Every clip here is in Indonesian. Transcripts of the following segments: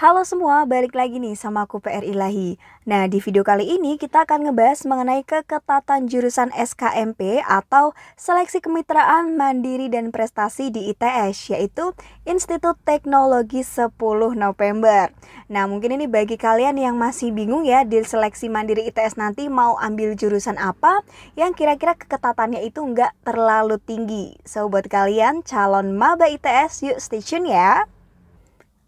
Halo semua, balik lagi nih sama aku PR Ilahi. Nah, di video kali ini kita akan ngebahas mengenai keketatan jurusan SKMP atau Seleksi Kemitraan Mandiri dan Prestasi di ITS, yaitu Institut Teknologi 10 November. Nah, mungkin ini bagi kalian yang masih bingung ya di seleksi mandiri ITS nanti mau ambil jurusan apa yang kira-kira keketatannya itu nggak terlalu tinggi. So, buat kalian calon maba ITS, yuk stay tune ya.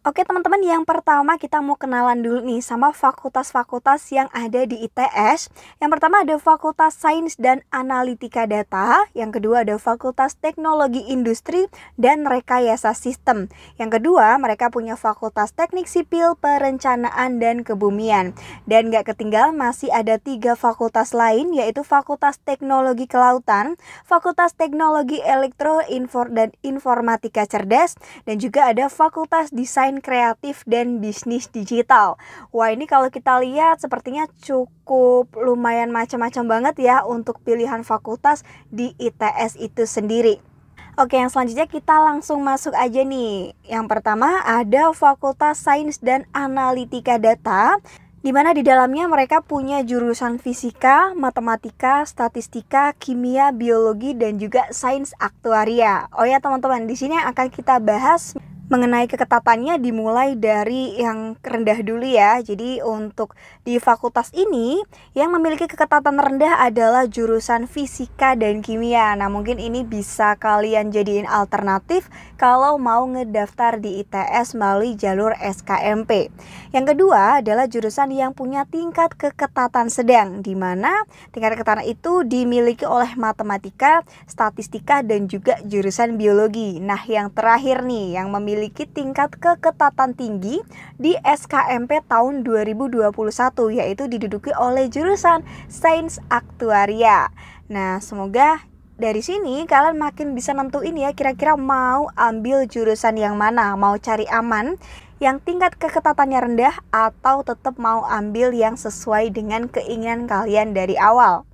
Oke teman-teman, yang pertama kita mau kenalan dulu nih sama fakultas-fakultas yang ada di ITS. Yang pertama ada Fakultas Sains dan Analitika Data, yang kedua ada Fakultas Teknologi Industri dan Rekayasa Sistem. Yang kedua, mereka punya Fakultas Teknik Sipil, Perencanaan dan Kebumian. Dan gak ketinggal masih ada tiga fakultas lain yaitu Fakultas Teknologi Kelautan, Fakultas Teknologi Elektro dan Informatika Cerdas, dan juga ada Fakultas Desain desain kreatif dan bisnis digital. Wah, ini kalau kita lihat sepertinya cukup lumayan macam-macam banget ya untuk pilihan fakultas di ITS itu sendiri. Oke, yang selanjutnya kita langsung masuk aja nih. Yang pertama ada Fakultas Sains dan Analitika Data di mana di dalamnya mereka punya jurusan fisika, matematika, statistika, kimia, biologi dan juga sains aktuaria. Oh ya teman-teman, di sini akan kita bahas mengenai keketatannya dimulai dari yang rendah dulu ya. Jadi untuk di fakultas ini yang memiliki keketatan rendah adalah jurusan fisika dan kimia. Nah, mungkin ini bisa kalian jadiin alternatif kalau mau ngedaftar di ITS melalui jalur SKMP. Yang kedua adalah jurusan yang punya tingkat keketatan sedang di mana tingkat keketatan itu dimiliki oleh matematika, statistika dan juga jurusan biologi. Nah, yang terakhir nih yang memiliki memiliki tingkat keketatan tinggi di SKMP tahun 2021 yaitu diduduki oleh jurusan Sains Aktuaria. Nah, semoga dari sini kalian makin bisa nentuin ya kira-kira mau ambil jurusan yang mana, mau cari aman yang tingkat keketatannya rendah atau tetap mau ambil yang sesuai dengan keinginan kalian dari awal.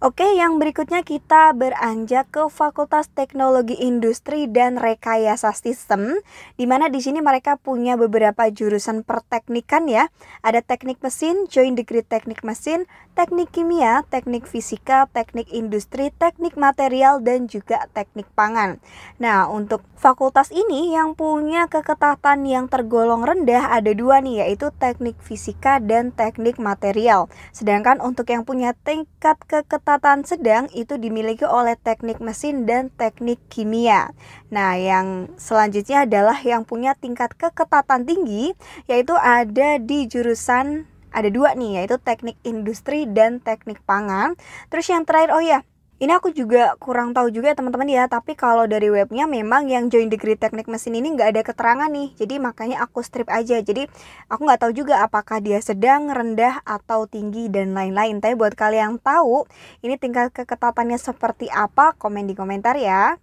Oke, yang berikutnya kita beranjak ke Fakultas Teknologi Industri dan Rekayasa Sistem, di mana di sini mereka punya beberapa jurusan perteknikan ya. Ada teknik mesin, joint degree teknik mesin, teknik kimia, teknik fisika, teknik industri, teknik material, dan juga teknik pangan. Nah, untuk fakultas ini yang punya keketatan yang tergolong rendah ada dua nih, yaitu teknik fisika dan teknik material. Sedangkan untuk yang punya tingkat keketatan pencatatan sedang itu dimiliki oleh teknik mesin dan teknik kimia. Nah, yang selanjutnya adalah yang punya tingkat keketatan tinggi, yaitu ada di jurusan ada dua nih yaitu teknik industri dan teknik pangan. Terus yang terakhir oh ya, ini aku juga kurang tahu juga ya, teman-teman ya, tapi kalau dari webnya memang yang join degree teknik mesin ini nggak ada keterangan nih, jadi makanya aku strip aja. Jadi aku nggak tahu juga apakah dia sedang, rendah, atau tinggi dan lain-lain. Tapi buat kalian yang tahu, ini tingkat keketatannya seperti apa, komen di komentar ya.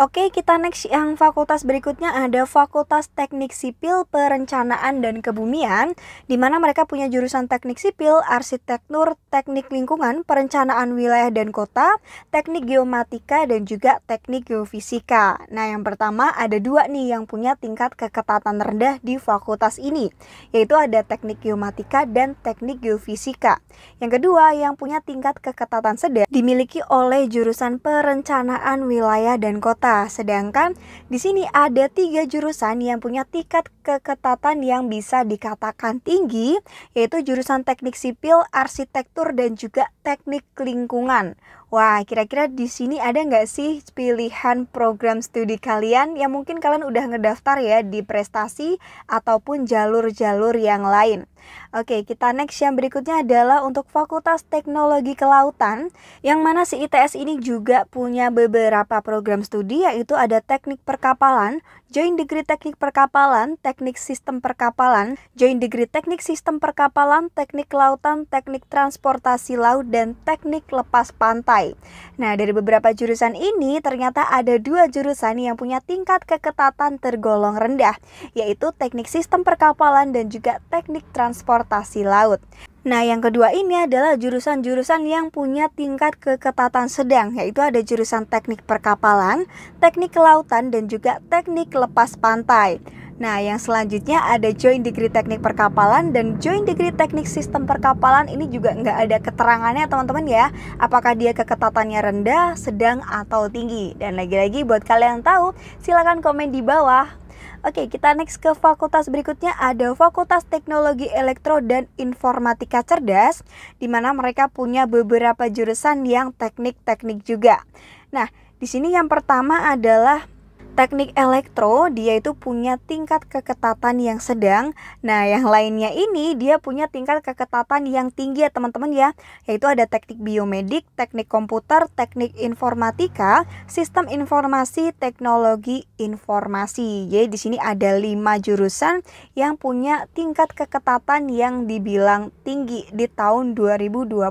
Oke, kita next yang fakultas berikutnya ada Fakultas Teknik Sipil, Perencanaan dan Kebumian, di mana mereka punya jurusan Teknik Sipil, Arsitektur, Teknik Lingkungan, Perencanaan Wilayah dan Kota, Teknik Geomatika dan juga Teknik Geofisika. Nah, yang pertama ada dua nih yang punya tingkat keketatan rendah di fakultas ini, yaitu ada Teknik Geomatika dan Teknik Geofisika. Yang kedua yang punya tingkat keketatan sedang dimiliki oleh jurusan Perencanaan Wilayah dan Kota kita. Sedangkan di sini ada tiga jurusan yang punya tingkat keketatan yang bisa dikatakan tinggi, yaitu jurusan teknik sipil, arsitektur, dan juga teknik lingkungan. Wah, kira-kira di sini ada nggak sih pilihan program studi kalian yang mungkin kalian udah ngedaftar ya di prestasi ataupun jalur-jalur yang lain? Oke, kita next yang berikutnya adalah untuk Fakultas Teknologi Kelautan, yang mana si ITS ini juga punya beberapa program studi, yaitu ada teknik perkapalan, joint degree teknik perkapalan, teknik teknik sistem perkapalan, Joint degree teknik sistem perkapalan, teknik lautan, teknik transportasi laut, dan teknik lepas pantai. Nah, dari beberapa jurusan ini ternyata ada dua jurusan yang punya tingkat keketatan tergolong rendah, yaitu teknik sistem perkapalan dan juga teknik transportasi laut. Nah, yang kedua ini adalah jurusan-jurusan yang punya tingkat keketatan sedang, yaitu ada jurusan teknik perkapalan, teknik kelautan, dan juga teknik lepas pantai. Nah, yang selanjutnya ada join degree teknik perkapalan dan join degree teknik sistem perkapalan ini juga nggak ada keterangannya teman-teman ya. Apakah dia keketatannya rendah, sedang, atau tinggi. Dan lagi-lagi buat kalian yang tahu, silahkan komen di bawah. Oke, kita next ke fakultas berikutnya ada Fakultas Teknologi Elektro dan Informatika Cerdas, di mana mereka punya beberapa jurusan yang teknik-teknik juga. Nah, di sini yang pertama adalah Teknik elektro dia itu punya tingkat keketatan yang sedang. Nah, yang lainnya ini dia punya tingkat keketatan yang tinggi ya teman-teman ya. Yaitu ada teknik biomedik, teknik komputer, teknik informatika, sistem informasi, teknologi informasi. Jadi di sini ada lima jurusan yang punya tingkat keketatan yang dibilang tinggi di tahun 2021.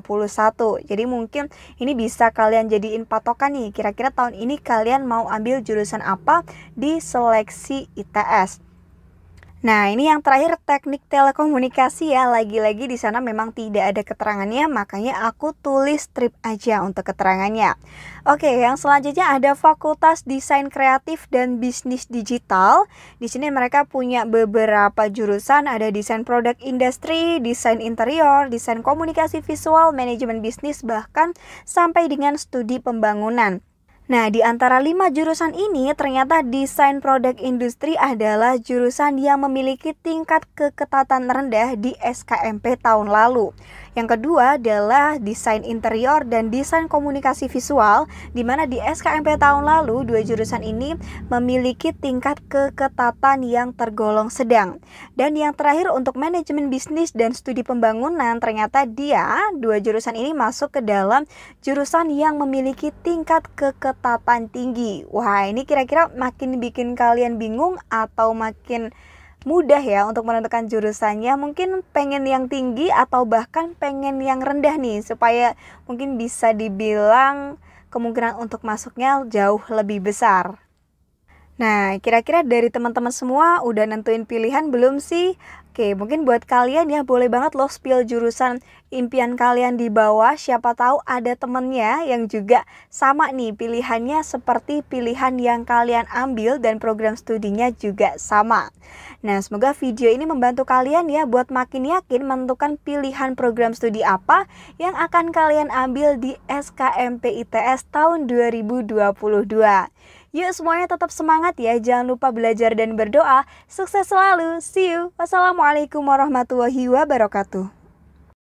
Jadi mungkin ini bisa kalian jadiin patokan nih kira-kira tahun ini kalian mau ambil jurusan apa apa di seleksi ITS. Nah, ini yang terakhir teknik telekomunikasi ya. Lagi-lagi di sana memang tidak ada keterangannya, makanya aku tulis strip aja untuk keterangannya. Oke, yang selanjutnya ada Fakultas Desain Kreatif dan Bisnis Digital. Di sini mereka punya beberapa jurusan, ada desain produk industri, desain interior, desain komunikasi visual, manajemen bisnis, bahkan sampai dengan studi pembangunan. Nah, di antara lima jurusan ini, ternyata desain produk industri adalah jurusan yang memiliki tingkat keketatan rendah di SKMP tahun lalu, yang kedua adalah desain interior dan desain komunikasi visual, di mana di SKMP tahun lalu dua jurusan ini memiliki tingkat keketatan yang tergolong sedang. Dan yang terakhir untuk manajemen bisnis dan studi pembangunan, ternyata dia dua jurusan ini masuk ke dalam jurusan yang memiliki tingkat keketatan tinggi. Wah, ini kira-kira makin bikin kalian bingung atau makin mudah ya untuk menentukan jurusannya mungkin pengen yang tinggi atau bahkan pengen yang rendah nih supaya mungkin bisa dibilang kemungkinan untuk masuknya jauh lebih besar. Nah, kira-kira dari teman-teman semua udah nentuin pilihan belum sih? Oke, mungkin buat kalian ya boleh banget loh spill jurusan impian kalian di bawah, siapa tahu ada temennya yang juga sama nih pilihannya seperti pilihan yang kalian ambil dan program studinya juga sama. Nah, semoga video ini membantu kalian ya buat makin yakin menentukan pilihan program studi apa yang akan kalian ambil di SKMP ITS tahun 2022. Yuk semuanya tetap semangat ya, jangan lupa belajar dan berdoa. Sukses selalu, see you. Wassalamualaikum warahmatullahi wabarakatuh.